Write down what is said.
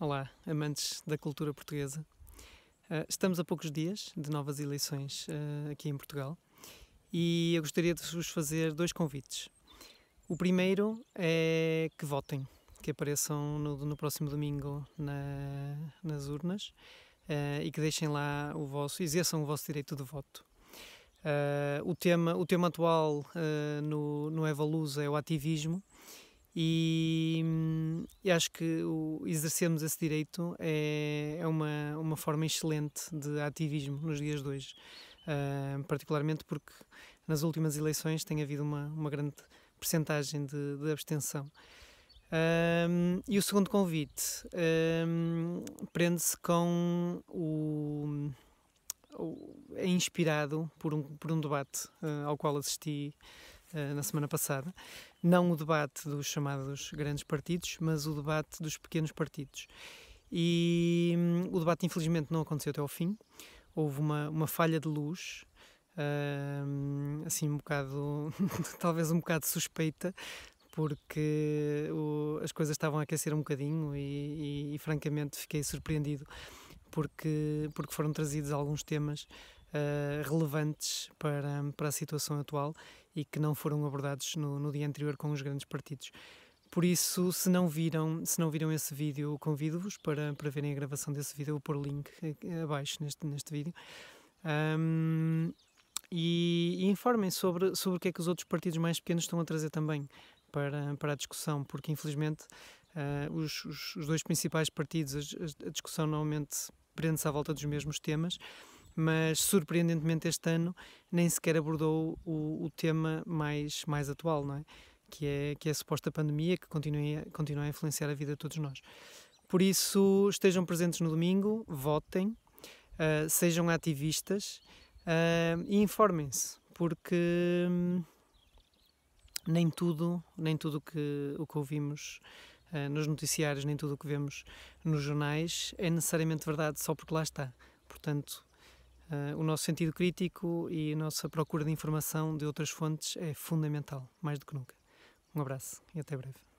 Olá, amantes da cultura portuguesa. Ah, estamos a poucos dias de novas eleições ah, aqui em Portugal e eu gostaria de vos fazer dois convites. O primeiro é que votem, que apareçam no, no próximo domingo na, nas urnas ah, e que deixem lá o vosso, exerçam o vosso direito de voto. o, tema, o tema atual no, no Evalusa é o ativismo e e acho que o exercermos esse direito é, é uma, uma forma excelente de ativismo nos dias de hoje, uh, particularmente porque nas últimas eleições tem havido uma, uma grande percentagem de, de abstenção. Um, ah, e o segundo convite um, ah, prende-se com o, o, é inspirado por um, por um debate uh, ao qual assisti eh, na semana passada. Não o debate dos chamados grandes partidos, mas o debate dos pequenos partidos. E hum, o debate, infelizmente, não aconteceu até ao fim. Houve uma, uma falha de luz, eh, hum, assim, um bocado, talvez um bocado suspeita, porque o, as coisas estavam a aquecer um bocadinho e, e, e, francamente, fiquei surpreendido porque, porque foram trazidos alguns temas eh, relevantes para, para a situação atual e que não foram abordados no, no dia anterior com os grandes partidos. Por isso, se não viram, se não viram esse vídeo, convido-vos para, para verem a gravação desse vídeo, vou pôr o link eh, abaixo neste, neste vídeo. Um, e, e informem sobre, sobre o que é que os outros partidos mais pequenos estão a trazer também para, para a discussão, porque infelizmente uh, os, os, os, dois principais partidos, a, a discussão normalmente prende-se à volta dos mesmos temas mas surpreendentemente este ano nem sequer abordou o, o tema mais, mais atual, não é? Que é, que é a suposta pandemia que continua, continua a influenciar a vida de todos nós. Por isso, estejam presentes no domingo, votem, uh, sejam ativistas uh, e informem-se, porque hum, nem tudo, nem tudo que, o que ouvimos uh, nos noticiários, nem tudo o que vemos nos jornais é necessariamente verdade só porque lá está. Portanto, Uh, o nosso sentido crítico e a nossa procura de informação de outras fontes é fundamental, mais do que nunca. Um abraço e até breve.